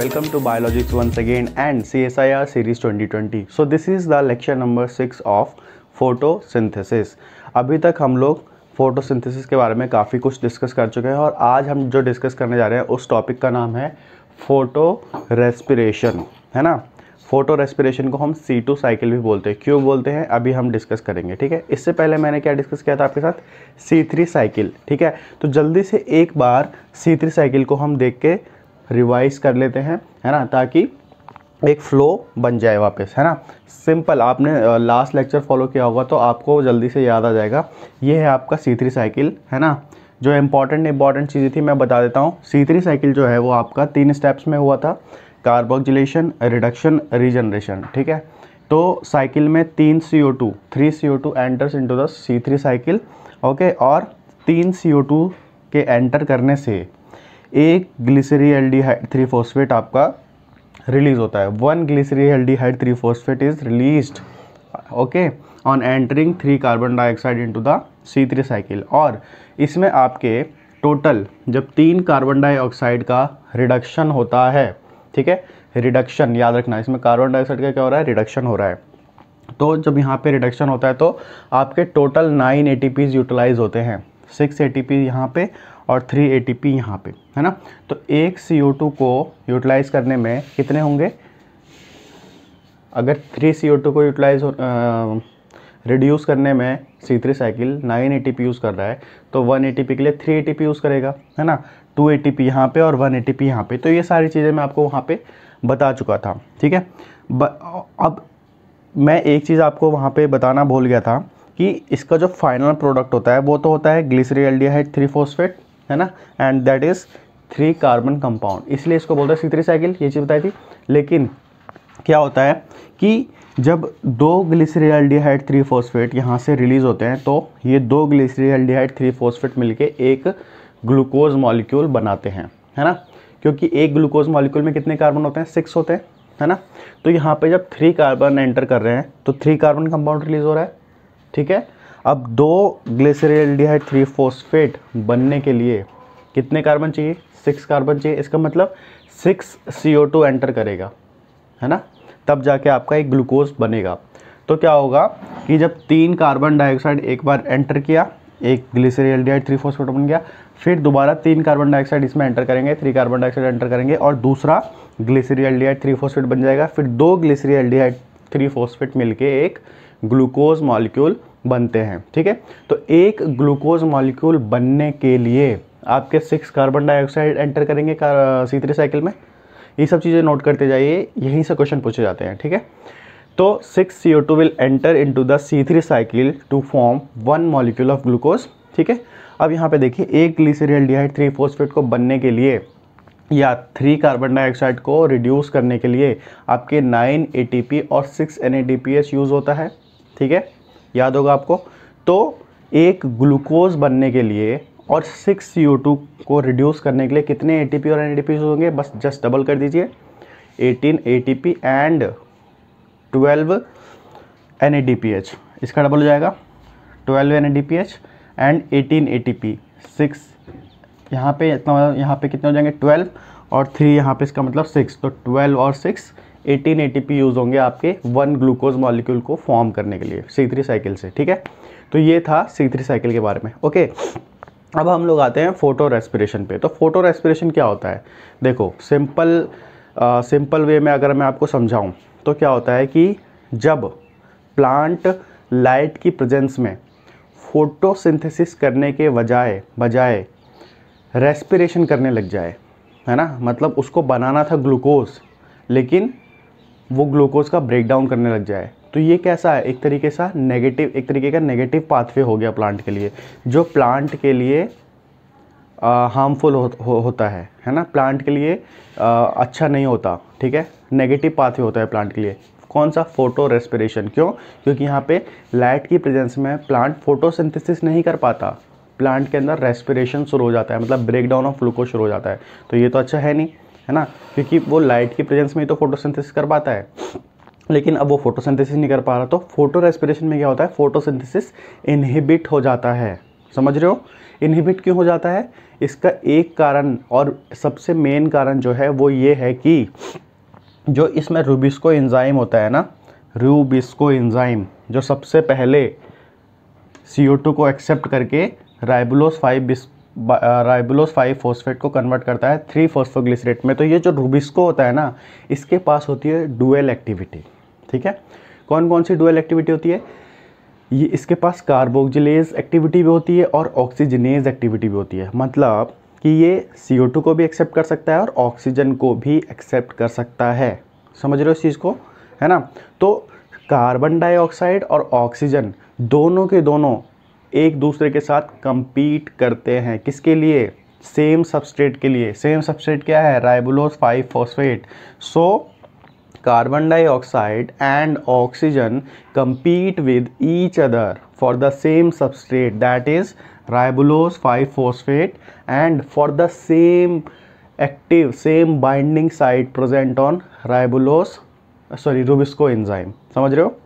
Welcome to and C S I R series twenty twenty so this is the lecture number six of photo photosynthesis. अभी तक हम लोग photosynthesis के बारे में काफ़ी कुछ डिस्कस कर चुके हैं और आज हम जो डिस्कस करने जा रहे हैं उस टॉपिक का नाम है फोटो रेस्पिरेशन है ना फोटो रेस्पिरेशन को हम सी टू साइकिल भी बोलते हैं क्यों बोलते हैं अभी हम डिस्कस करेंगे ठीक है इससे पहले मैंने क्या डिस्कस किया था आपके साथ सी थ्री साइकिल ठीक है तो जल्दी से एक बार सी थ्री साइकिल को हम देख के रिवाइज कर लेते हैं है ना ताकि एक फ़्लो बन जाए वापस है ना सिंपल आपने लास्ट लेक्चर फॉलो किया होगा तो आपको जल्दी से याद आ जाएगा ये है आपका सीथरी साइकिल है ना जो इम्पॉर्टेंट इम्पॉर्टेंट चीज़ें थी मैं बता देता हूँ सीथरी साइकिल जो है वो आपका तीन स्टेप्स में हुआ था कार्बोक्जिलेशन रिडक्शन रीजनरेशन ठीक है तो साइकिल में तीन C O two three C O two enters into the C three cycle okay और तीन सी ओ टू के एंटर करने से एक ग्लिसरी हाइड थ्री फोस्फेट आपका रिलीज होता है one glyceraldehyde three phosphate is released okay on entering three carbon dioxide into the C three cycle और इसमें आपके टोटल जब तीन कार्बन डाइऑक्साइड का रिडक्शन होता है ठीक है रिडक्शन याद रखना इसमें कार्बन डाइऑक्साइड का क्या हो रहा है रिडक्शन हो रहा है तो जब यहाँ पे रिडक्शन होता है तो आपके टोटल नाइन ए यूटिलाइज होते हैं सिक्स ए टी पी यहाँ पे और थ्री ए टी पी यहाँ पर है ना तो एक सी ओ टू को यूटिलाइज़ करने में कितने होंगे अगर थ्री सी ओ टू को यूटिलाइज रिड्यूस करने में C three cycle nine A T P use कर रहा है तो वन ए टी पी के लिए three A T P use करेगा है ना टू ए टी पी यहाँ पर और वन ए टी पी यहाँ पर तो ये सारी चीज़ें मैं आपको वहाँ पर बता चुका था ठीक है अब मैं एक चीज़ आपको वहाँ पे बताना भूल गया था कि इसका जो फाइनल प्रोडक्ट होता है वो तो होता है ग्लिसरी एल्डिहाइड थ्री फोस्फेट है ना and that is three carbon compound इसलिए इसको बोलते हैं सी थ्री साइकिल ये चीज़ बताई थी लेकिन क्या होता है कि जब दो ग्लिसरील्डिहाइड थ्री फोस्फेट यहाँ से रिलीज़ होते हैं तो ये दो ग्लिसरील्डिहाइड थ्री मिल मिलके एक ग्लूकोज मॉलिक्यूल बनाते हैं है ना क्योंकि एक ग्लूकोज मॉलिक्यूल में कितने कार्बन होते हैं सिक्स होते हैं है ना तो यहाँ पे जब थ्री कार्बन एंटर कर रहे हैं तो थ्री कार्बन कंपाउंड रिलीज हो रहा है ठीक है अब दो हाइड थ्री फोस्फेट बनने के लिए कितने कार्बन चाहिए सिक्स कार्बन चाहिए इसका मतलब six C O two enter करेगा है ना तब जाके आपका एक ग्लूकोज बनेगा तो क्या होगा कि जब तीन कार्बन डाइऑक्साइड एक बार एंटर किया एक ग्लिसरियल्डिहाइड थ्री फोस्फेट बन गया फिर दोबारा तीन कार्बन डाइऑक्साइड इसमें एंटर करेंगे थ्री कार्बन डाइऑक्साइड एंटर करेंगे और दूसरा ग्लिसरियल्डिहाइड थ्री फोस्फेट बन जाएगा फिर दो ग्लिसरियल्डिहाइड थ्री फोस्फेट मिलके एक ग्लूकोज मॉलिक्यूल बनते हैं ठीक है तो एक ग्लूकोज मॉलिक्यूल बनने के लिए आपके सिक्स कार्बन डाइऑक्साइड एंटर करेंगे सीतरी साइकिल में ये सब चीज़ें नोट करते जाइए यहीं से क्वेश्चन पूछे जाते हैं ठीक है तो six C O two will enter into the C three cycle to form one molecule of glucose ठीक है अब यहाँ पे देखिए एक ग्लिसरियल डिहाइड थ्री फोस्फेट को बनने के लिए या थ्री कार्बन डाइऑक्साइड को रिड्यूस करने के लिए आपके नाइन ए और सिक्स एन यूज़ होता है ठीक है याद होगा आपको तो एक ग्लूकोज बनने के लिए और सिक्स सी को रिड्यूस करने के लिए कितने ए और एन होंगे बस जस्ट डबल कर दीजिए eighteen A and twelve N इसका डबल हो जाएगा twelve N and eighteen A T P six यहाँ पे इतना यहाँ पे कितने हो जाएंगे ट्वेल्व और थ्री यहाँ पे इसका मतलब सिक्स तो ट्वेल्व और सिक्स 18 एटीपी यूज़ होंगे आपके वन ग्लूकोज मॉलिक्यूल को फॉर्म करने के लिए सी थ्री साइकिल से ठीक है तो ये था सी थ्री साइकिल के बारे में ओके अब हम लोग आते हैं फोटो रेस्पिरेशन पे तो फोटो रेस्पिरेशन क्या होता है देखो सिंपल सिंपल वे में अगर मैं आपको समझाऊं तो क्या होता है कि जब प्लांट लाइट की प्रेजेंस में फोटोसिंथेसिस करने के बजाय बजाय रेस्पिरेशन करने लग जाए है ना मतलब उसको बनाना था ग्लूकोज लेकिन वो ग्लूकोज़ का ब्रेक डाउन करने लग जाए तो ये कैसा है एक तरीके सा नेगेटिव एक तरीके का नेगेटिव पाथवे हो गया प्लांट के लिए जो प्लांट के लिए हार्मफुल हो, हो, होता है है ना प्लांट के लिए आ, अच्छा नहीं होता ठीक है नेगेटिव पाथवे होता है प्लांट के लिए कौन सा फोटो रेस्पिरेशन क्यों क्योंकि यहाँ पे लाइट की प्रेजेंस में प्लांट फोटोसिंथेसिस नहीं कर पाता प्लांट के अंदर रेस्पिरेशन शुरू हो जाता है मतलब ब्रेक डाउन ऑफ ग्लूकोज शुरू हो जाता है तो ये तो अच्छा है नहीं है ना क्योंकि वो लाइट की प्रेजेंस में ही तो फोटोसिंथेसिस कर पाता है लेकिन अब वो फोटोसिंथेसिस नहीं कर पा रहा तो फोटो रेस्पिरेशन में क्या होता है फोटोसिंथेसिस इनहिबिट हो जाता है समझ रहे हो इनहिबिट क्यों हो जाता है इसका एक कारण और सबसे मेन कारण जो है वो ये है कि जो इसमें रूबिस्को इंजाइम होता है ना रूबिस्को इंजाइम जो सबसे पहले सी को एक्सेप्ट करके ribulose five ribulose five phosphate को कन्वर्ट करता है थ्री फोस्फोग्लिसरेट में तो ये जो रूबिस्को होता है ना इसके पास होती है डुअल एक्टिविटी ठीक है कौन कौन सी डुअल एक्टिविटी होती है ये इसके पास कार्बोक्जिलेज एक्टिविटी भी होती है और ऑक्सीजनेज एक्टिविटी भी होती है मतलब कि ये सी को भी एक्सेप्ट कर सकता है और ऑक्सीजन को भी एक्सेप्ट कर सकता है समझ रहे हो इस चीज़ को है ना तो कार्बन डाइऑक्साइड और ऑक्सीजन दोनों के दोनों एक दूसरे के साथ कंपीट करते हैं किसके लिए सेम सबस्ट्रेट के लिए सेम सबस्ट्रेट क्या है ribulose five phosphate so carbon dioxide and oxygen compete with each other for the same substrate that is ribulose five phosphate and for the same active same binding site present on ribulose sorry rubisco enzyme समझ रहे हो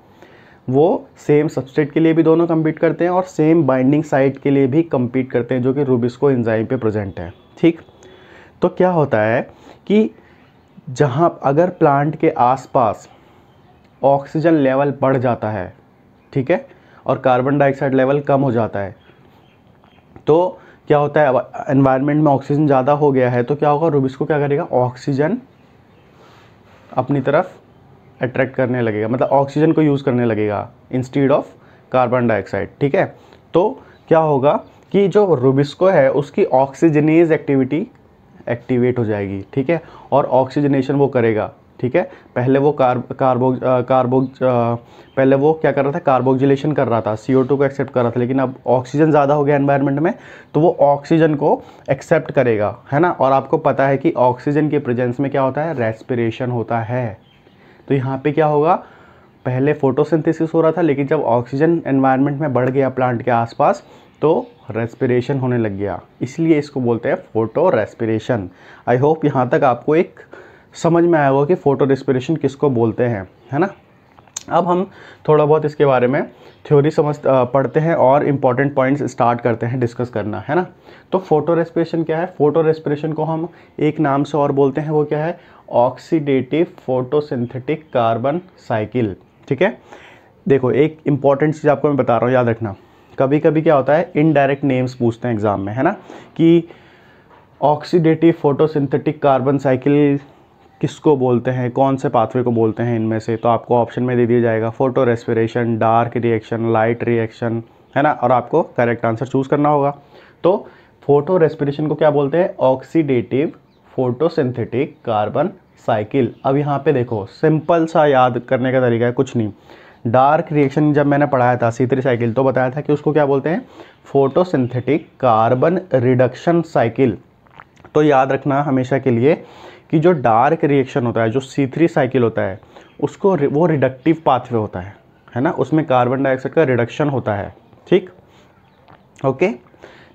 वो same substrate के लिए भी दोनों compete करते हैं और सेम बाइंडिंग साइट के लिए भी कम्पीट करते हैं जो कि रूबिस्को एंजाइम पे प्रेजेंट है ठीक तो क्या होता है कि जहाँ अगर प्लांट के आसपास ऑक्सीजन लेवल बढ़ जाता है ठीक है और कार्बन डाइऑक्साइड लेवल कम हो जाता है तो क्या होता है एनवायरनमेंट में ऑक्सीजन ज़्यादा हो गया है तो क्या होगा रूबिस्को क्या करेगा ऑक्सीजन अपनी तरफ अट्रैक्ट करने लगेगा मतलब ऑक्सीजन को यूज़ करने लगेगा इंस्टीड ऑफ कार्बन डाइऑक्साइड ठीक है तो क्या होगा कि जो रूबिस्को है उसकी ऑक्सीजनेज एक्टिविटी एक्टिवेट हो जाएगी ठीक है और ऑक्सीजनेशन वो करेगा ठीक है पहले वो कार कार्बो कार्बो पहले वो क्या कर रहा था कार्बोक्जिलेशन कर रहा था सी को एक्सेप्ट कर रहा था लेकिन अब ऑक्सीजन ज़्यादा हो गया एनवायरनमेंट में तो वो ऑक्सीजन को एक्सेप्ट करेगा है ना और आपको पता है कि ऑक्सीजन के प्रेजेंस में क्या होता है रेस्पिरेशन होता है तो यहाँ पे क्या होगा पहले फोटोसिंथेसिस हो रहा था लेकिन जब ऑक्सीजन एनवायरनमेंट में बढ़ गया प्लांट के आसपास तो रेस्पिरेशन होने लग गया इसलिए इसको बोलते हैं फोटो रेस्पिरेशन आई होप यहाँ तक आपको एक समझ में आया होगा कि फ़ोटो रेस्पिरेशन किसको बोलते हैं है ना अब हम थोड़ा बहुत इसके बारे में थ्योरी समझ पढ़ते हैं और इम्पॉर्टेंट पॉइंट्स स्टार्ट करते हैं डिस्कस करना है ना तो फोटो रेस्पिरेशन क्या है फोटो रेस्पिरेशन को हम एक नाम से और बोलते हैं वो क्या है ऑक्सीडेटिव फोटोसिंथेटिक कार्बन साइकिल ठीक है देखो एक इंपॉर्टेंट चीज़ आपको मैं बता रहा हूँ याद रखना कभी कभी क्या होता है इनडायरेक्ट नेम्स पूछते हैं एग्ज़ाम में है ना कि ऑक्सीडेटिव फोटोसिंथेटिक कार्बन साइकिल किसको बोलते हैं कौन से पाथवे को बोलते हैं इनमें से तो आपको ऑप्शन में दे दिया जाएगा photorespiration dark reaction light reaction है ना और आपको करेक्ट आंसर चूज़ करना होगा तो फोटो रेस्पिरेशन को क्या बोलते हैं ऑक्सीडेटिव फोटोसिंथेटिक कार्बन साइकिल अब यहाँ पे देखो सिंपल सा याद करने का तरीका है कुछ नहीं डार्क रिएक्शन जब मैंने पढ़ाया था थ्री साइकिल तो बताया था कि उसको क्या बोलते हैं फोटोसिंथेटिक कार्बन रिडक्शन साइकिल तो याद रखना हमेशा के लिए कि जो डार्क रिएक्शन होता है जो सी थ्री साइकिल होता है उसको वो रिडक्टिव पाथवे होता है है ना उसमें कार्बन डाइऑक्साइड का रिडक्शन होता है ठीक ओके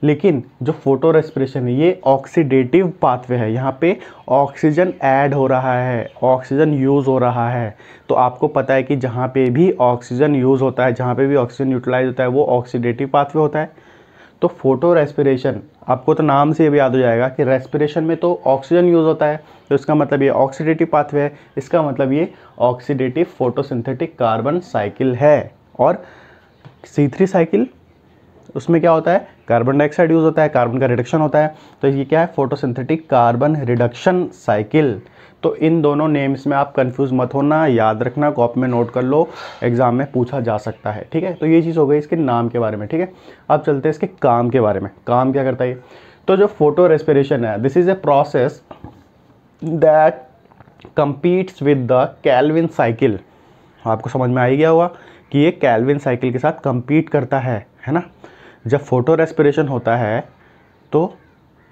लेकिन जो फोटो रेस्परेशन है ये ऑक्सीडेटिव पाथवे है यहाँ पे ऑक्सीजन ऐड हो रहा है ऑक्सीजन यूज़ हो रहा है तो आपको पता है कि जहाँ पे भी ऑक्सीजन यूज़ होता है जहाँ पे भी ऑक्सीजन यूटिलाइज होता है वो ऑक्सीडेटिव पाथवे होता है तो फोटो रेस्परेशन आपको तो नाम से ये भी याद हो जाएगा कि रेस्परेशन में तो ऑक्सीजन यूज़ होता है तो इसका मतलब ये ऑक्सीडेटिव पाथवे है इसका मतलब ये ऑक्सीडेटिव फोटोसिंथेटिक कार्बन साइकिल है और सी थ्री साइकिल उसमें क्या होता है कार्बन डाइऑक्साइड यूज़ होता है कार्बन का रिडक्शन होता है तो ये क्या है फोटोसिंथेटिक कार्बन रिडक्शन साइकिल तो इन दोनों नेम्स में आप कंफ्यूज मत होना याद रखना कॉपी में नोट कर लो एग्ज़ाम में पूछा जा सकता है ठीक है तो ये चीज़ हो गई इसके नाम के बारे में ठीक है अब चलते हैं इसके काम के बारे में काम क्या करता है तो जो फोटो रेस्पिरेशन है this is a process that competes with the Calvin cycle आपको समझ में आ ही गया होगा कि ये कैलविन साइकिल के साथ कम्पीट करता है है ना जब फोटो रेस्पिरेशन होता है तो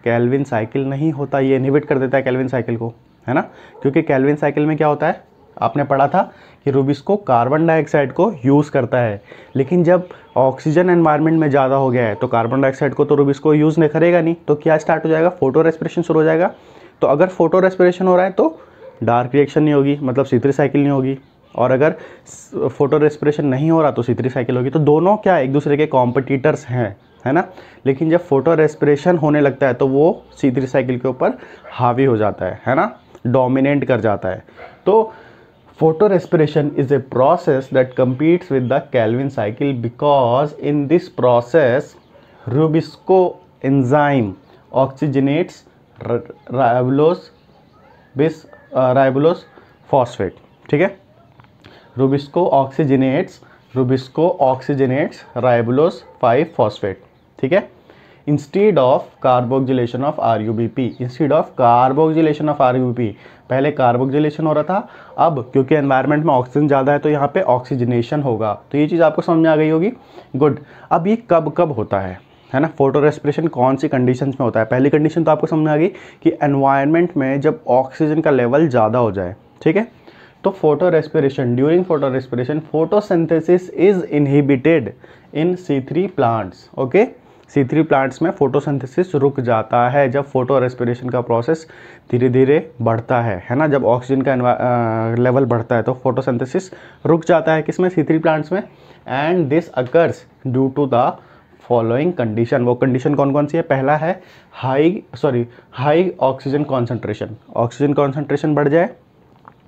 कैलविन साइकिल नहीं होता ये इनिबिट कर देता है कैलविन साइकिल को है ना क्योंकि कैलविन साइकिल में क्या होता है आपने पढ़ा था कि रूबिस को कार्बन डाइऑक्साइड को यूज़ करता है लेकिन जब ऑक्सीजन एनवायरनमेंट में ज़्यादा हो गया है तो कार्बन डाइऑक्साइड को तो रूबिस को यूज़ नहीं करेगा नहीं तो क्या स्टार्ट हो जाएगा फोटो रेस्पिरेशन शुरू हो जाएगा तो अगर फोटो रेस्पिरेशन हो रहा है तो डार्क रिएक्शन नहीं होगी मतलब सीतरी साइकिल नहीं होगी और अगर फोटो रेस्परेशन नहीं हो रहा तो सीतरी साइकिल होगी तो दोनों क्या एक दूसरे के कॉम्पिटिटर्स हैं है ना लेकिन जब फोटो रेस्परेशन होने लगता है तो वो सीतरी साइकिल के ऊपर हावी हो जाता है है ना डोमिनेट कर जाता है तो photorespiration is a process that competes with the Calvin cycle because in this process rubisco enzyme oxygenates ribulose bis uh, phosphate ठीक है rubisco oxygenates rubisco oxygenates ribulose five phosphate ठीक है instead of carboxylation of R U B P instead of carboxylation of R U B P पहले carboxylation हो रहा था अब क्योंकि एनवायरमेंट में ऑक्सीजन ज़्यादा है तो यहाँ पे ऑक्सीजनेशन होगा तो ये चीज़ आपको समझ में आ गई होगी गुड अब ये कब कब होता है है ना फोटो रेस्पिरेशन कौन सी कंडीशन में होता है पहली कंडीशन तो आपको समझ में आ गई कि एनवायरमेंट में जब ऑक्सीजन का लेवल ज़्यादा हो जाए ठीक है तो photorespiration during photorespiration photosynthesis is inhibited in C three plants okay C three plants में फोटोसिंथेसिस रुक जाता है जब फोटो रेस्पिरेशन का प्रोसेस धीरे धीरे बढ़ता है है ना जब ऑक्सीजन का आ, लेवल बढ़ता है तो फोटोसिंथेसिस रुक जाता है किसमें सी थ्री प्लांट्स में and this occurs due to the following condition वो कंडीशन कौन कौन सी है पहला है high sorry high oxygen concentration oxygen concentration बढ़ जाए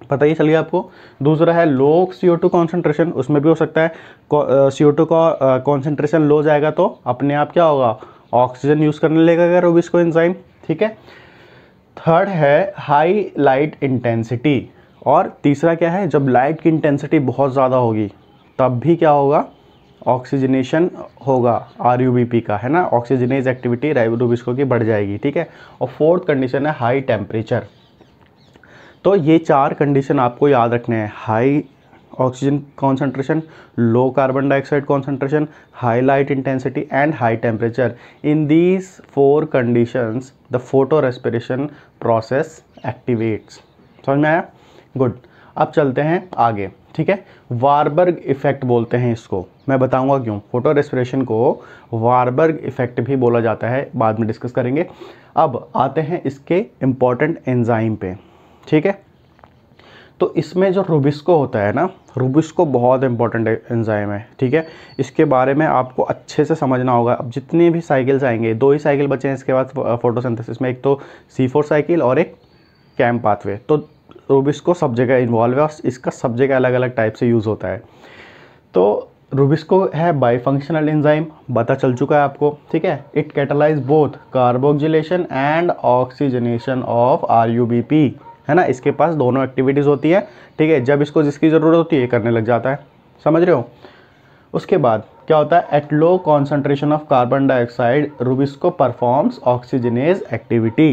पता ही चल गया आपको दूसरा है लो सी ओ टू कॉन्सेंट्रेशन उसमें भी हो सकता है सी ओ टू का कॉन्सेंट्रेशन लो जाएगा तो अपने आप क्या होगा ऑक्सीजन यूज़ करने लगेगा रोबिस को एंजाइम ठीक है थर्ड है हाई लाइट इंटेंसिटी और तीसरा क्या है जब लाइट की इंटेंसिटी बहुत ज़्यादा होगी तब भी क्या होगा ऑक्सीजनेशन होगा आर का है ना ऑक्सीजनेज एक्टिविटी राइबोबिस्को की बढ़ जाएगी ठीक है और फोर्थ कंडीशन है हाई टेम्परेचर तो ये चार कंडीशन आपको याद रखने हैं high oxygen concentration low carbon dioxide concentration high light intensity and high temperature in these four conditions the photorespiration process activates समझ में आया गुड अब चलते हैं आगे ठीक है वारबर्ग इफेक्ट बोलते हैं इसको मैं बताऊंगा क्यों फोटो रेस्पिरेशन को वारबर्ग इफेक्ट भी बोला जाता है बाद में डिस्कस करेंगे अब आते हैं इसके इम्पॉर्टेंट एंजाइम पे ठीक है तो इसमें जो रूबिस्को होता है ना रूबिस्को बहुत इंपॉर्टेंट एंजाइम है ठीक है इसके बारे में आपको अच्छे से समझना होगा अब जितने भी साइकिल्स आएंगे दो ही साइकिल बचे हैं इसके बाद फोटोसिंथेसिस में एक तो सी फोर साइकिल और एक कैम पाथवे तो रूबिस्को सब जगह इन्वॉल्व है और इसका सब जगह अलग अलग टाइप से यूज़ होता है तो रूबिस्को है बाई फंक्शनल एंजाइम पता चल चुका है आपको ठीक है it catalyse both carboxylation and oxygenation of R U B P है ना इसके पास दोनों एक्टिविटीज़ होती है ठीक है जब इसको जिसकी ज़रूरत होती है ये करने लग जाता है समझ रहे हो उसके बाद क्या होता है at low concentration of carbon dioxide rubisco performs oxygenase activity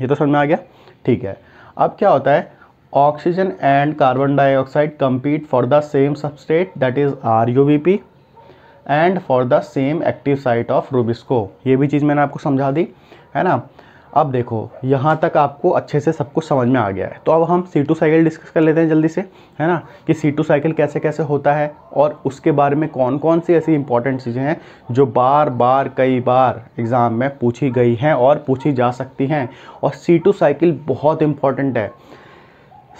ये तो समझ में आ गया ठीक है अब क्या होता है oxygen and carbon dioxide compete for the same substrate that is R U B P and for the same active site of rubisco ये भी चीज़ मैंने आपको समझा दी है ना अब देखो यहाँ तक आपको अच्छे से सब कुछ समझ में आ गया है तो अब हम सी टू साइकिल डिस्कस कर लेते हैं जल्दी से है ना कि सी टू साइकिल कैसे कैसे होता है और उसके बारे में कौन कौन सी ऐसी इंपॉर्टेंट चीज़ें हैं जो बार बार कई बार एग्ज़ाम में पूछी गई हैं और पूछी जा सकती हैं और सी टू साइकिल बहुत इंपॉर्टेंट है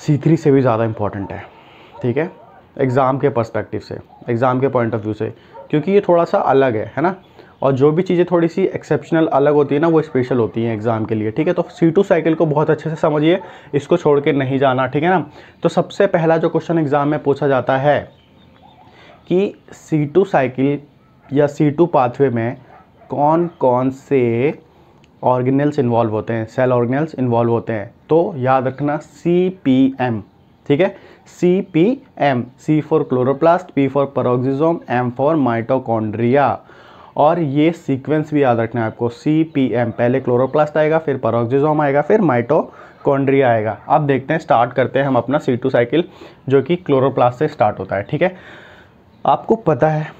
सी थ्री से भी ज़्यादा इंपॉर्टेंट है ठीक है एग्ज़ाम के पर्स्पेक्टिव से एग्ज़ाम के पॉइंट ऑफ व्यू से क्योंकि ये थोड़ा सा अलग है है ना और जो भी चीज़ें थोड़ी सी एक्सेप्शनल अलग होती है ना वो स्पेशल होती हैं एग्ज़ाम के लिए ठीक है तो सी टू साइकिल को बहुत अच्छे से समझिए इसको छोड़ के नहीं जाना ठीक है ना तो सबसे पहला जो क्वेश्चन एग्ज़ाम में पूछा जाता है कि सी टू साइकिल या सी टू पाथवे में कौन कौन से ऑर्गेनल्स इन्वॉल्व होते हैं सेल ऑर्गेनल्स इन्वॉल्व होते हैं तो याद रखना सी पी एम ठीक है C P M C for chloroplast P for peroxisome M for mitochondria और ये सीक्वेंस भी याद रखना है आपको सी पी एम पहले क्लोरोप्लास्ट आएगा फिर परोक्जिजोम आएगा फिर माइटोकॉन्ड्रिया आएगा अब देखते हैं स्टार्ट करते हैं हम अपना सी टू साइकिल जो कि क्लोरोप्लास्ट से स्टार्ट होता है ठीक है आपको पता है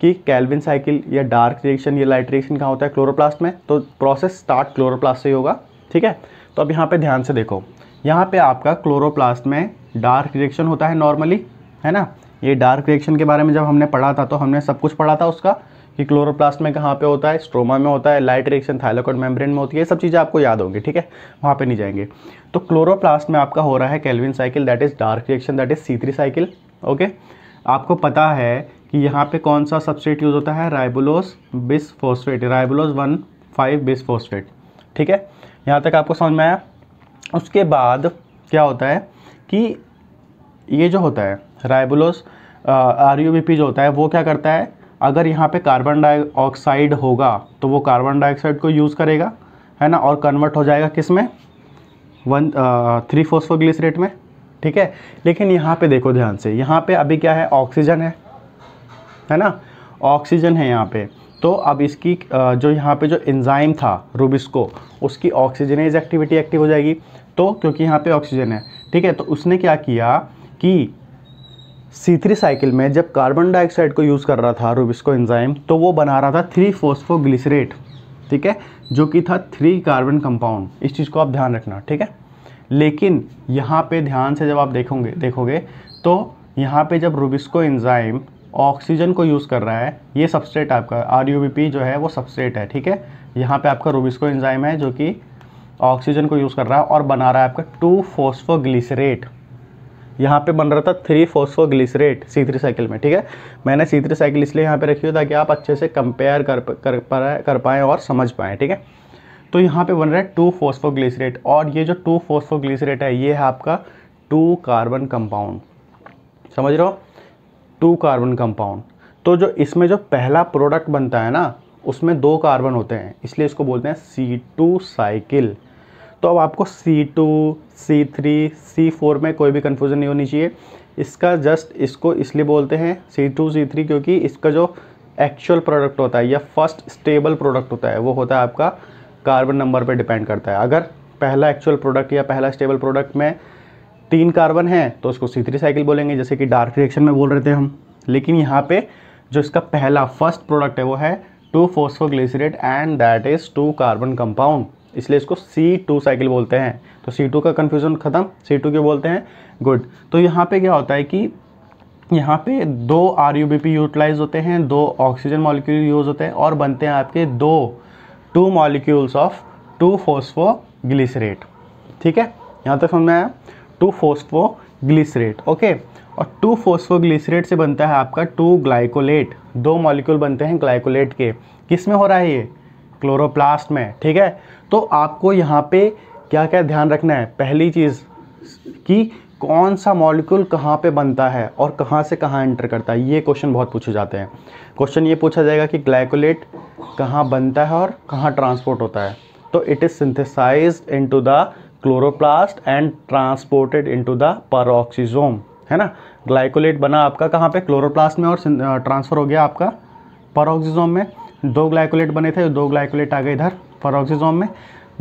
कि कैलविन साइकिल या डार्क रिएक्शन या लाइट रिएक्शन कहाँ होता है क्लोरोप्लास्ट में तो प्रोसेस स्टार्ट क्लोरोप्लास्ट से ही होगा ठीक है तो अब यहाँ पर ध्यान से देखो यहाँ पर आपका क्लोरोप्लास्ट में डार्क रिएक्शन होता है नॉर्मली है ना ये डार्क रिएक्शन के बारे में जब हमने पढ़ा था तो हमने सब कुछ पढ़ा था उसका कि क्लोरोप्लास्ट में कहाँ पे होता है स्ट्रोमा में होता है लाइट रिएक्शन थाइलाकोड मेम्ब्रेन में होती है ये सब चीज़ें आपको याद होंगी ठीक है वहाँ पे नहीं जाएंगे तो क्लोरोप्लास्ट में आपका हो रहा है Calvin cycle that is dark reaction that is C cycle okay आपको पता है कि यहाँ पर कौन सा सब्सिट यूज़ होता है ribulose bis phosphate ribulose one five bis phosphate ठीक है यहाँ तक आपको समझ में आया उसके बाद क्या होता है कि ये जो होता है ribulose R U B P जो होता है वो क्या करता है अगर यहाँ पे कार्बन डाइऑक्साइड होगा तो वो कार्बन डाइऑक्साइड को यूज़ करेगा है ना और कन्वर्ट हो जाएगा किस में वन थ्री फोस्फोग्लिसरेट में ठीक है लेकिन यहाँ पे देखो ध्यान से यहाँ पे अभी क्या है ऑक्सीजन है है ना ऑक्सीजन है यहाँ पे तो अब इसकी uh, जो यहाँ पे जो एंजाइम था रूबिस्को उसकी ऑक्सीजनेज एक्टिविटी एक्टिव हो जाएगी तो क्योंकि यहाँ पे ऑक्सीजन है ठीक है तो उसने क्या किया कि सी थ्री साइकिल में जब कार्बन डाइऑक्साइड को यूज़ कर रहा था रूबिस्को एंजाइम तो वो बना रहा था थ्री फोस्फोग्लिसरेट ठीक है जो कि था थ्री कार्बन कंपाउंड इस चीज़ को आप ध्यान रखना ठीक है लेकिन यहाँ पे ध्यान से जब आप देखोगे देखोगे तो यहाँ पे जब रूबिस्को एंजाइम ऑक्सीजन को यूज़ कर रहा है ये सबस्ट्रेट आपका आर जो है वो सबस्ट्रेट है ठीक है यहाँ पर आपका रूबिस्को एंजाइम है जो कि ऑक्सीजन को यूज़ कर रहा है और बना रहा है आपका टू फोस्फोग्लिसरेट यहाँ पे बन रहा था थ्री सी थ्री साइकिल में ठीक है मैंने थ्री साइकिल इसलिए यहाँ पे रखी हो ताकि आप अच्छे से कंपेयर कर कर पाए कर पाएँ और समझ पाएँ ठीक है तो यहाँ पे बन रहा है टू ग्लिसरेट और ये जो टू ग्लिसरेट है ये है आपका टू कार्बन कंपाउंड समझ रहे हो टू कार्बन कंपाउंड तो जो इसमें जो पहला प्रोडक्ट बनता है ना उसमें दो कार्बन होते हैं इसलिए इसको बोलते हैं सी टू साइकिल तो अब आपको C two C three C four में कोई भी कन्फ्यूज़न नहीं होनी चाहिए इसका जस्ट इसको इसलिए बोलते हैं सी टू सी थ्री क्योंकि इसका जो एक्चुअल प्रोडक्ट होता है या फर्स्ट स्टेबल प्रोडक्ट होता है वो होता है आपका कार्बन नंबर पर डिपेंड करता है अगर पहला एक्चुअल प्रोडक्ट या पहला स्टेबल प्रोडक्ट में तीन कार्बन है तो उसको सी थ्री साइकिल बोलेंगे जैसे कि डार्क रिएक्शन में बोल रहे थे हम लेकिन यहाँ पे जो इसका पहला फर्स्ट प्रोडक्ट है वो है two phosphoglycerate and that is two carbon compound इसलिए इसको सी टू साइकिल बोलते हैं तो सी टू का कन्फ्यूज़न ख़त्म सी टू के बोलते हैं गुड तो यहाँ पे क्या होता है कि यहाँ पे दो R U B P utilize होते हैं दो ऑक्सीजन मॉलिक्यूल यूज़ होते हैं और बनते हैं आपके दो two molecules of two phosphoglycerate ठीक है यहाँ तक समझ में आया टू फोस्फोग्लिसरेट ओके और टू ग्लिसरेट से बनता है आपका टू ग्लाइकोलेट दो मॉलिक्यूल बनते हैं ग्लाइकोलेट के किस में हो रहा है ये क्लोरोप्लास्ट में ठीक है तो आपको यहाँ पे क्या क्या ध्यान रखना है पहली चीज़ कि कौन सा मॉलिक्यूल कहाँ पे बनता है और कहाँ से कहाँ एंटर करता है ये क्वेश्चन बहुत पूछे जाते हैं क्वेश्चन ये पूछा जाएगा कि ग्लाइकोलेट कहाँ बनता है और कहाँ ट्रांसपोर्ट होता है तो it is synthesize in the chloroplast and transported in the peroxisome है ना ग्लाइकोलेट बना आपका कहाँ पे क्लोरोप्लास्ट में और ट्रांसफ़र हो गया आपका परोक्सीजोम में दो ग्लाइकोलेट बने थे दो ग्लाइकोलेट आ गए इधर परोक्सीजोम में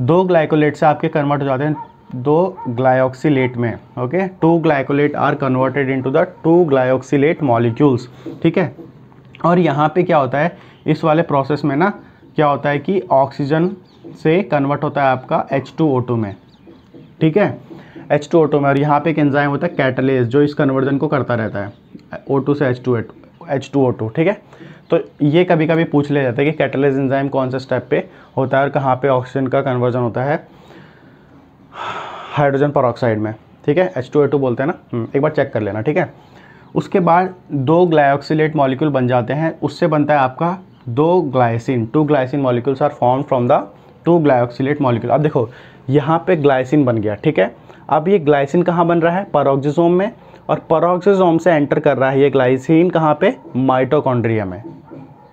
दो ग्लाइकोलेट से आपके कन्वर्ट हो जाते हैं दो ग्लाइक्सीट में okay two glycolate are converted into the two glyoxylate molecules ठीक है और यहाँ पे क्या होता है इस वाले प्रोसेस में ना क्या होता है कि ऑक्सीजन से कन्वर्ट होता है आपका H2O2 में ठीक है H2O2 में और यहाँ पे एक एंजाइम होता है कैटलेज जो इस कन्वर्जन को करता रहता है ओ से H two H two O two ठीक है तो ये कभी कभी पूछ लिया जाता है कि कैटलाइज इंजाइम कौन से स्टेप पे होता है और कहाँ पे ऑक्सीजन का कन्वर्जन होता है हाइड्रोजन पर में ठीक है एच टू ए टू बोलते हैं ना हम्म, एक बार चेक कर लेना ठीक है उसके बाद दो ग्लाइक्सीट मॉलिक्यूल बन जाते हैं उससे बनता है आपका दो glycine two glycine molecules are form from the two glyoxylate molecule अब देखो यहाँ पे ग्लाइसिन बन गया ठीक है अब ये ग्लाइसिन कहाँ बन रहा है परोक्जिसोम में और परोक्सोजोम से एंटर कर रहा है ये ग्लाइसिन कहाँ पे माइटोकॉन्ड्रिया में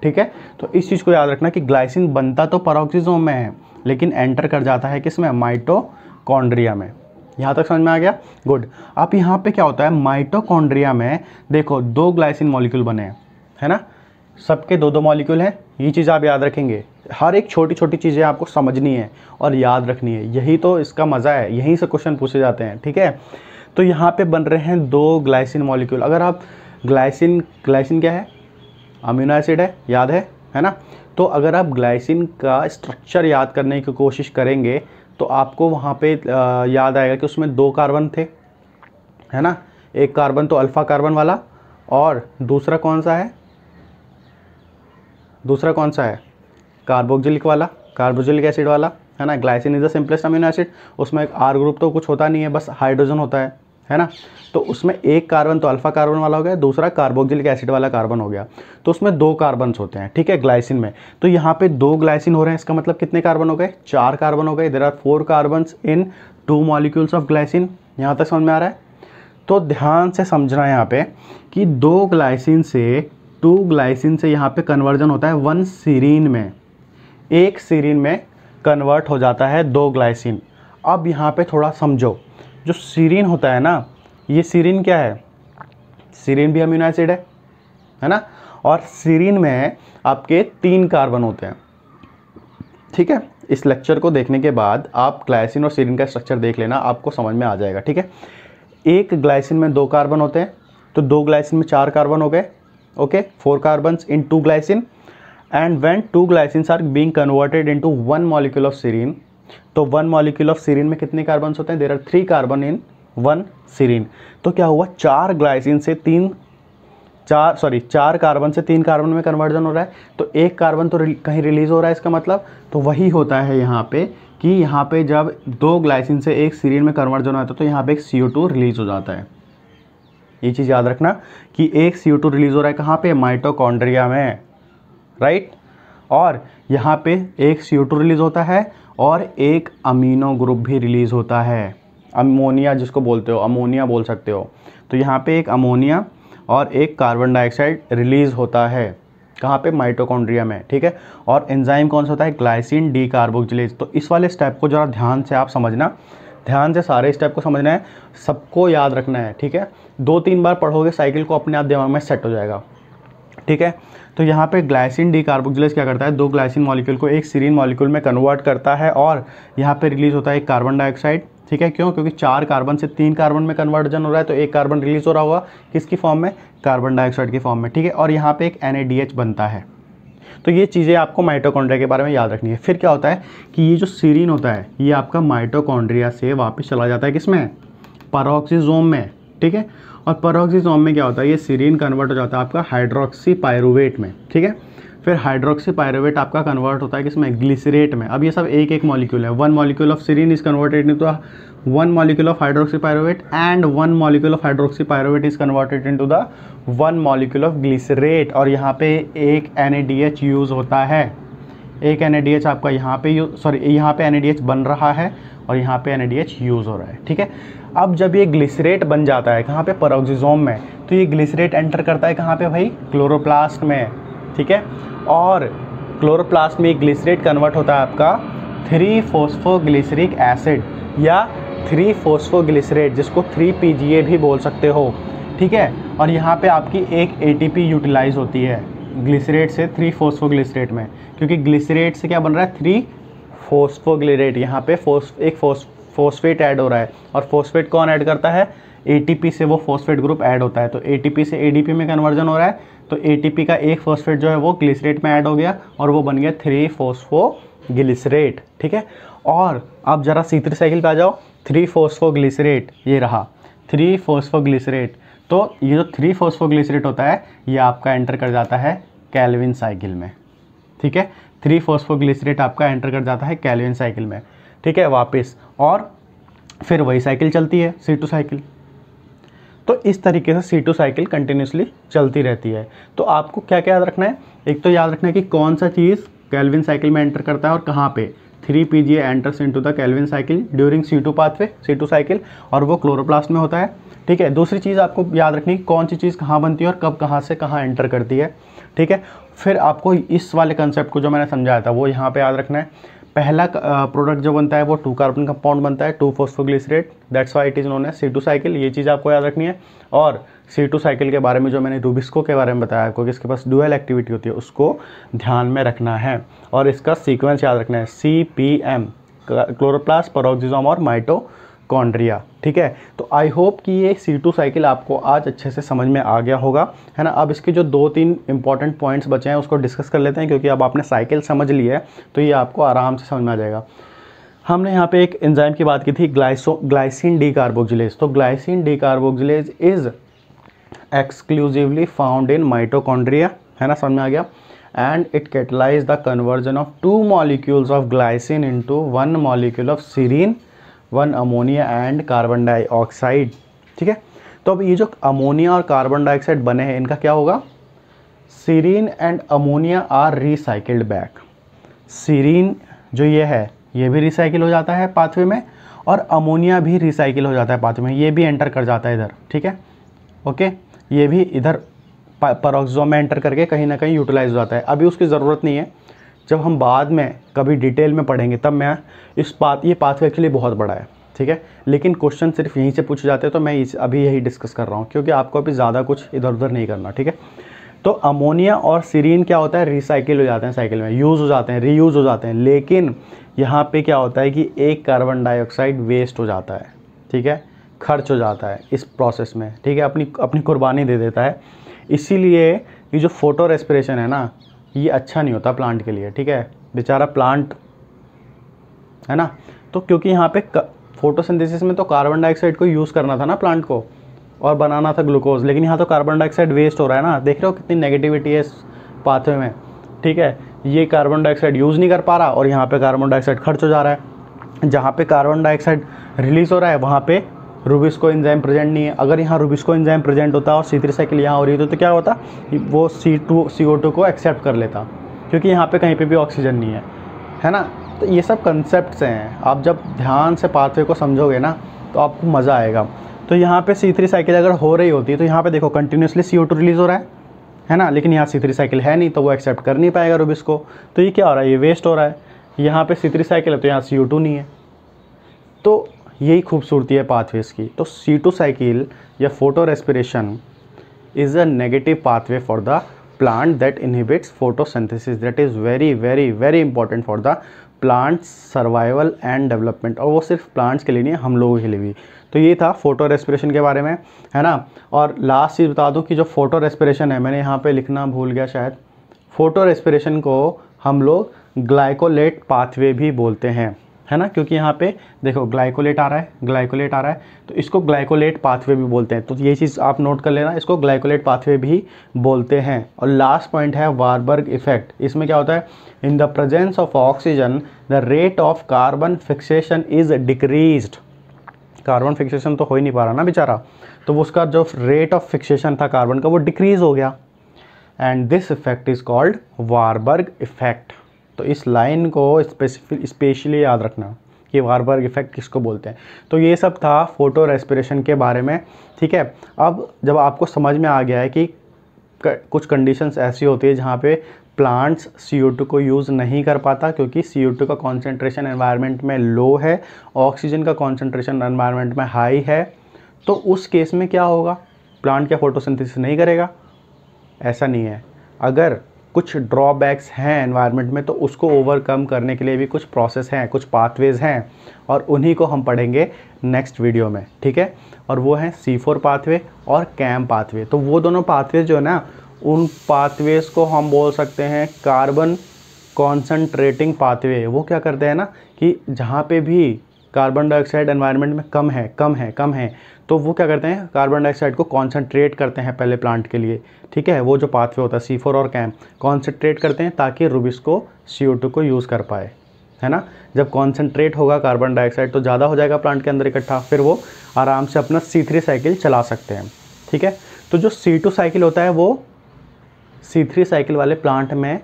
ठीक है तो इस चीज़ को याद रखना कि ग्लाइसिन बनता तो परोक्सीजोम में है लेकिन एंटर कर जाता है किसमें माइटोकॉन्ड्रिया में यहाँ तक समझ में आ गया गुड अब यहाँ पे क्या होता है माइटोकॉन्ड्रिया में देखो दो ग्लाइसिन मॉलिक्यूल बने हैं है ना सबके दो दो मॉलिक्यूल हैं ये चीज़ आप याद रखेंगे हर एक छोटी छोटी चीज़ें आपको समझनी है और याद रखनी है यही तो इसका मज़ा है यहीं से क्वेश्चन पूछे जाते हैं ठीक है तो यहाँ पे बन रहे हैं दो ग्लाइसिन मॉलिक्यूल अगर आप ग्लाइसिन ग्लाइसिन क्या है अमीनो एसिड है याद है है ना तो अगर आप ग्लाइसिन का स्ट्रक्चर याद करने की कोशिश करेंगे तो आपको वहाँ पे याद आएगा कि उसमें दो कार्बन थे है ना एक कार्बन तो अल्फ़ा कार्बन वाला और दूसरा कौन सा है दूसरा कौन सा है कार्बोक्जिलिक वाला कार्बोजिलिक एसिड वाला है ना glycine is the simplest amino acid उसमें एक आर ग्रुप तो कुछ होता नहीं है बस हाइड्रोजन होता है है ना तो उसमें एक कार्बन तो अल्फा कार्बन वाला हो गया दूसरा कार्बोगिलिक एसिड वाला कार्बन हो गया तो उसमें दो कार्बन होते हैं ठीक है ग्लाइसिन में तो यहाँ पे दो ग्लाइसिन हो रहे हैं इसका मतलब कितने कार्बन हो गए चार कार्बन हो गए there are four carbon in two molecules of glycine यहाँ तक समझ में आ रहा है तो ध्यान से समझना है यहाँ पे कि दो ग्लाइसिन से टू ग्लाइसिन से यहाँ पे कन्वर्जन होता है वन सीरीन में एक सीरीन में कन्वर्ट हो जाता है दो ग्लाइसिन अब यहाँ पे थोड़ा समझो जो सीरीन होता है ना ये सीरीन क्या है सीरीन भी अम्यूनो एसिड है है ना और सीरीन में आपके तीन कार्बन होते हैं ठीक है इस लेक्चर को देखने के बाद आप ग्लाइसिन और सीरीन का स्ट्रक्चर देख लेना आपको समझ में आ जाएगा ठीक है एक ग्लाइसिन में दो कार्बन होते हैं तो दो ग्लाइसिन में चार कार्बन हो गए okay four carbon in two glycine when two glycine are being converted into one molecule of serine तो वन मॉलिक्यूल ऑफ सीरीन में कितने कार्बन होते हैं there are three carbon in one serine तो क्या हुआ चार ग्लाइसिन से तीन चार सॉरी चार कार्बन से तीन कार्बन में कन्वर्जन हो रहा है तो एक कार्बन तो रिल, कहीं रिलीज़ हो रहा है इसका मतलब तो वही होता है यहाँ पे कि यहाँ पे जब दो ग्लाइसिन से एक सीरीन में कन्वर्जन होता है तो यहाँ पे एक सी रिलीज़ हो जाता है ये चीज़ याद रखना कि एक सी रिलीज़ हो रहा है कहाँ पे माइटोकॉन्ड्रिया में राइट right? और यहाँ पे एक सी रिलीज़ होता है और एक अमीनो ग्रुप भी रिलीज़ होता है अमोनिया जिसको बोलते हो अमोनिया बोल सकते हो तो यहाँ पे एक अमोनिया और एक कार्बन डाइऑक्साइड रिलीज़ होता है कहाँ पे माइटोकॉन्ड्रिया में ठीक है और एंजाइम कौन सा होता है ग्लाइसिन डी कार्बोक्जिलेज तो इस वाले स्टेप को ज़रा ध्यान से आप समझना ध्यान से सारे स्टेप को समझना है सबको याद रखना है ठीक है दो तीन बार पढ़ोगे साइकिल को अपने आप दिमाग में सेट हो जाएगा ठीक है तो यहाँ पे ग्लाइसिन डी कार्बोक्जिलेज क्या करता है दो ग्लाइसिन मॉलिक्यूल को एक सीरीन मॉलिक्यूल में कन्वर्ट करता है और यहाँ पे रिलीज होता है एक कार्बन डाइऑक्साइड ठीक है क्यों क्योंकि चार कार्बन से तीन कार्बन में कन्वर्जन हो रहा है तो एक कार्बन रिलीज हो रहा होगा किसकी फॉर्म में कार्बन डाइऑक्साइड की फॉर्म में ठीक है और यहाँ पर एक एन बनता है तो ये चीज़ें आपको माइटोकॉन्ड्रिया के बारे में याद रखनी है फिर क्या होता है कि ये जो सीरीन होता है ये आपका माइटोकॉन्ड्रिया से वापस चला जाता है किसमें पैरोक्सीजोम में ठीक है और परोक्सीसोम में क्या होता है ये सीरीन कन्वर्ट हो जाता है आपका हाइड्रोक्सी पायरोवेट में ठीक है फिर हाइड्रोक्सी पायरोवेट आपका कन्वर्ट होता है किसमें ग्लिसरेट में अब ये सब एक एक मॉलिक्यूल है one molecule of serine is converted to one molecule of hydroxy pyruvate and one molecule of hydroxy pyruvate is converted into the one molecule of glycerate और यहाँ पे एक एन यूज़ होता है एक एन आपका यहाँ पे सॉरी यहाँ पे एन बन रहा है और यहाँ पे एन यूज़ हो रहा है ठीक है अब जब ये ग्लिसरेट बन जाता है कहाँ पे परोक्सीजोम में तो ये ग्लिसरेट एंटर करता है कहाँ पे भाई क्लोरोप्लास्ट में ठीक है और क्लोरोप्लास्ट में ग्लिसरेट कन्वर्ट होता है आपका थ्री फोस्फोग्लिसरिक एसिड या थ्री फोस्फोग्लिसरेट जिसको थ्री पी भी बोल सकते हो ठीक है और यहाँ पे आपकी एक ए यूटिलाइज होती है ग्लिसरेट से थ्री फोस्फोग्लिसरेट में क्योंकि ग्लिसरेट से क्या बन रहा है थ्री फोस्फोग्लिरेट यहाँ पे फोस एक फोस फोस्फेट ऐड हो रहा है और फोस्फेट कौन ऐड करता है एटीपी से वो फोस्फेट ग्रुप ऐड होता है तो एटीपी से एडीपी में कन्वर्जन हो रहा है तो एटीपी का एक फोस्फेट जो है वो ग्लिसरेट में ऐड हो गया और वो बन गया थ्री फोस्फो ग्लिसरेट ठीक है और आप ज़रा सीतरी साइकिल पर आ जाओ थ्री ग्लिसरेट ये रहा थ्री ग्लिसरेट तो ये जो थ्री ग्लिसरेट होता है ये आपका एंटर कर जाता है कैलविन साइकिल में ठीक है थ्री ग्लिसरेट आपका एंटर कर जाता है कैलविन साइकिल में ठीक है वापस और फिर वही साइकिल चलती है सी टू साइकिल तो इस तरीके से सी टू साइकिल कंटिन्यूसली चलती रहती है तो आपको क्या क्या याद रखना है एक तो याद रखना है कि कौन सा चीज़ कैलविन साइकिल में एंटर करता है और कहाँ पे three P G enters into the Calvin cycle during C two pathway C two cycle और वो क्लोरोप्लास्ट में होता है ठीक है दूसरी चीज़ आपको याद रखनी है कौन सी चीज़ कहाँ बनती है और कब कहाँ से कहाँ एंटर करती है ठीक है फिर आपको इस वाले कंसेप्ट को जो मैंने समझाया था वो यहाँ पर याद रखना है पहला प्रोडक्ट जो बनता है वो टू कार्बन कंपाउंड बनता है two phosphoglycerate that's why it is known है सी टू साइकिल ये चीज़ आपको याद रखनी है और सी टू साइकिल के बारे में जो मैंने रूबिस्को के बारे में बताया आपको कि इसके पास डुअल एक्टिविटी होती है उसको ध्यान में रखना है और इसका सीक्वेंस याद रखना है C P M chloroplast peroxisome और माइटो कॉन्ड्रिया ठीक है तो आई होप कि ये सी टू साइकिल आपको आज अच्छे से समझ में आ गया होगा है ना अब इसके जो दो तीन इंपॉर्टेंट पॉइंट्स बचे हैं उसको डिस्कस कर लेते हैं क्योंकि अब आपने साइकिल समझ ली है तो ये आपको आराम से समझ में आ जाएगा हमने यहाँ पे एक एंजाइम की बात की थी ग्लाइसो ग्लाइसिन डी कार्बोक्जिलेज तो glycine decarboxylase is exclusively found in mitochondria है ना समझ में आ गया and it catalyse the conversion of two molecules of glycine into one molecule of serine one ammonia and carbon dioxide ठीक है तो अब ये जो अमोनिया और कार्बन डाइऑक्साइड बने हैं इनका क्या होगा serine and ammonia are recycled back serine जो ये है ये भी रिसाइकिल हो जाता है पाथवे में और अमोनिया भी रिसाइकिल हो जाता है पाथवे में ये भी एंटर कर जाता है इधर ठीक है ओके ये भी इधर परोक्सो में एंटर करके कहीं ना कहीं यूटिलाइज हो जाता है अभी उसकी ज़रूरत नहीं है जब हम बाद में कभी डिटेल में पढ़ेंगे तब मैं इस पात ये पाथ एक्चुअली बहुत बड़ा है ठीक है लेकिन क्वेश्चन सिर्फ यहीं से पूछे जाते हैं तो मैं इस अभी यही डिस्कस कर रहा हूँ क्योंकि आपको अभी ज़्यादा कुछ इधर उधर नहीं करना ठीक है तो अमोनिया और सीरीन क्या होता है रिसाइकिल हो जाते हैं साइकिल में यूज़ हो जाते हैं रीयूज़ हो जाते हैं लेकिन यहाँ पे क्या होता है कि एक कार्बन डाइऑक्साइड वेस्ट हो जाता है ठीक है खर्च हो जाता है इस प्रोसेस में ठीक है अपनी अपनी कुर्बानी दे देता है इसीलिए ये जो फोटो रेस्पिरेशन है ना ये अच्छा नहीं होता प्लांट के लिए ठीक है बेचारा प्लांट है ना तो क्योंकि यहाँ पे फोटोसिंथेसिस में तो कार्बन डाइऑक्साइड को यूज़ करना था ना प्लांट को और बनाना था ग्लूकोज लेकिन यहाँ तो कार्बन डाइऑक्साइड वेस्ट हो रहा है ना देख रहे हो कितनी नेगेटिविटी है इस पाथवे में ठीक है ये कार्बन डाइऑक्साइड यूज़ नहीं कर पा रहा और यहाँ पर कार्बन डाइऑक्साइड खर्च हो जा रहा है जहाँ पर कार्बन डाइऑक्साइड रिलीज़ हो रहा है वहाँ पर रूबिस्को एंजाइम प्रेजेंट नहीं है अगर यहाँ रूबिस्को एंजाइम प्रेजेंट होता और सी थ्री साइकिल यहाँ हो रही होती तो क्या होता वो C two C O two को एक्सेप्ट कर लेता क्योंकि यहाँ पे कहीं पे भी ऑक्सीजन नहीं है है ना तो ये सब कंसेप्ट हैं आप जब ध्यान से पाथवे को समझोगे ना तो आपको मज़ा आएगा तो यहाँ पे सी थ्री साइकिल अगर हो रही होती तो यहाँ पे देखो continuously C O two release हो रहा है है ना लेकिन यहाँ सी थ्री साइकिल है नहीं तो वो एक्सेप्ट कर नहीं पाएगा रूबिस को तो ये क्या हो रहा है ये वेस्ट हो रहा है यहाँ पे सी थ्री साइकिल है तो यहाँ सी ओ टू नहीं है तो यही खूबसूरती है पाथवेज की तो सीटोसाइकिल या photorespiration is a negative pathway for the plant that inhibits photosynthesis that is very very very important for the plants survival and development और वो सिर्फ प्लांट्स के लिए नहीं हम लोगों के लिए भी तो ये था फोटो रेस्पिरेशन के बारे में है ना और लास्ट चीज़ बता दूँ कि जो फोटो रेस्पिरेशन है मैंने यहाँ पे लिखना भूल गया शायद फोटो रेस्पिरेशन को हम लोग ग्लाइकोलेट पाथवे भी बोलते हैं है ना क्योंकि यहाँ पे देखो ग्लाइकोलेट आ रहा है ग्लाइकोलेट आ रहा है तो इसको ग्लाइकोलेट पाथवे भी बोलते हैं तो ये चीज़ आप नोट कर लेना इसको ग्लाइकोलेट पाथवे भी बोलते हैं और लास्ट पॉइंट है वारबर्ग इफेक्ट इसमें क्या होता है in the presence of oxygen the rate of carbon fixation is decrease carbon fixation तो हो ही नहीं पा रहा ना बेचारा तो उसका जो रेट ऑफ फिक्सेशन था कार्बन का वो डिक्रीज़ हो गया and this effect is called Warburg effect तो इस लाइन को स्पेसिफिक स्पेशली याद रखना कि वारबर्ग इफेक्ट किसको बोलते हैं तो ये सब था फोटो रेस्पिरेशन के बारे में ठीक है अब जब आपको समझ में आ गया है कि कुछ कंडीशंस ऐसी होती है जहाँ पे प्लांट्स सी को यूज़ नहीं कर पाता क्योंकि सी का कॉन्सेंट्रेशन एनवायरमेंट में लो है ऑक्सीजन का कॉन्सेंट्रेशन एनवायरमेंट में हाई है तो उस केस में क्या होगा प्लांट क्या फोटोसिंथेसिस नहीं करेगा ऐसा नहीं है अगर कुछ ड्रॉबैक्स हैं एनवायरनमेंट में तो उसको ओवरकम करने के लिए भी कुछ प्रोसेस हैं कुछ पाथवेज़ हैं और उन्हीं को हम पढ़ेंगे नेक्स्ट वीडियो में ठीक है और वो हैं सी फोर पाथवे और कैम पाथवे तो वो दोनों पाथवेज जो है ना उन पाथवेज़ को हम बोल सकते हैं कार्बन कॉन्सनट्रेटिंग पाथवे वो क्या करते हैं ना कि जहाँ पे भी कार्बन डाइऑक्साइड एनवायरनमेंट में कम है कम है कम है तो वो क्या करते हैं कार्बन डाइऑक्साइड को कॉन्सेंट्रेट करते हैं पहले प्लांट के लिए ठीक है वो जो पाथवे होता है सी फोर और कैम कॉन्सेंट्रेट करते हैं ताकि रूबिस को सी को यूज़ कर पाए है ना जब कॉन्सेंट्रेट होगा कार्बन डाइऑक्साइड तो ज़्यादा हो जाएगा प्लांट के अंदर इकट्ठा फिर वो आराम से अपना सी थ्री साइकिल चला सकते हैं ठीक है तो जो सी टू साइकिल होता है वो सी थ्री साइकिल वाले प्लांट में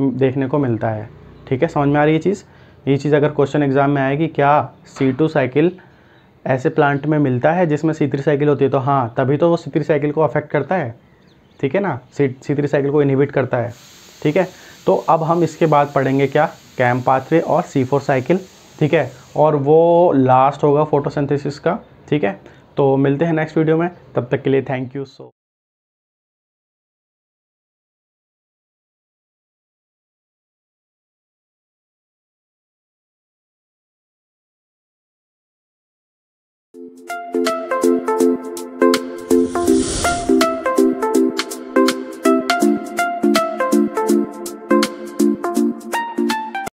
देखने को मिलता है ठीक है समझ में आ रही है चीज़ ये चीज़ अगर क्वेश्चन एग्जाम में आएगी क्या सी टू साइकिल ऐसे प्लांट में मिलता है जिसमें सीतरी साइकिल होती है तो हाँ तभी तो वो सीतरी साइकिल को अफेक्ट करता है ठीक है ना सीतरी साइकिल को इनहिबिट करता है ठीक है तो अब हम इसके बाद पढ़ेंगे क्या कैम पाथवे और सी फोर साइकिल ठीक है और वो लास्ट होगा फोटोसिंथेसिस का ठीक है तो मिलते हैं नेक्स्ट वीडियो में तब तक के लिए थैंक यू सो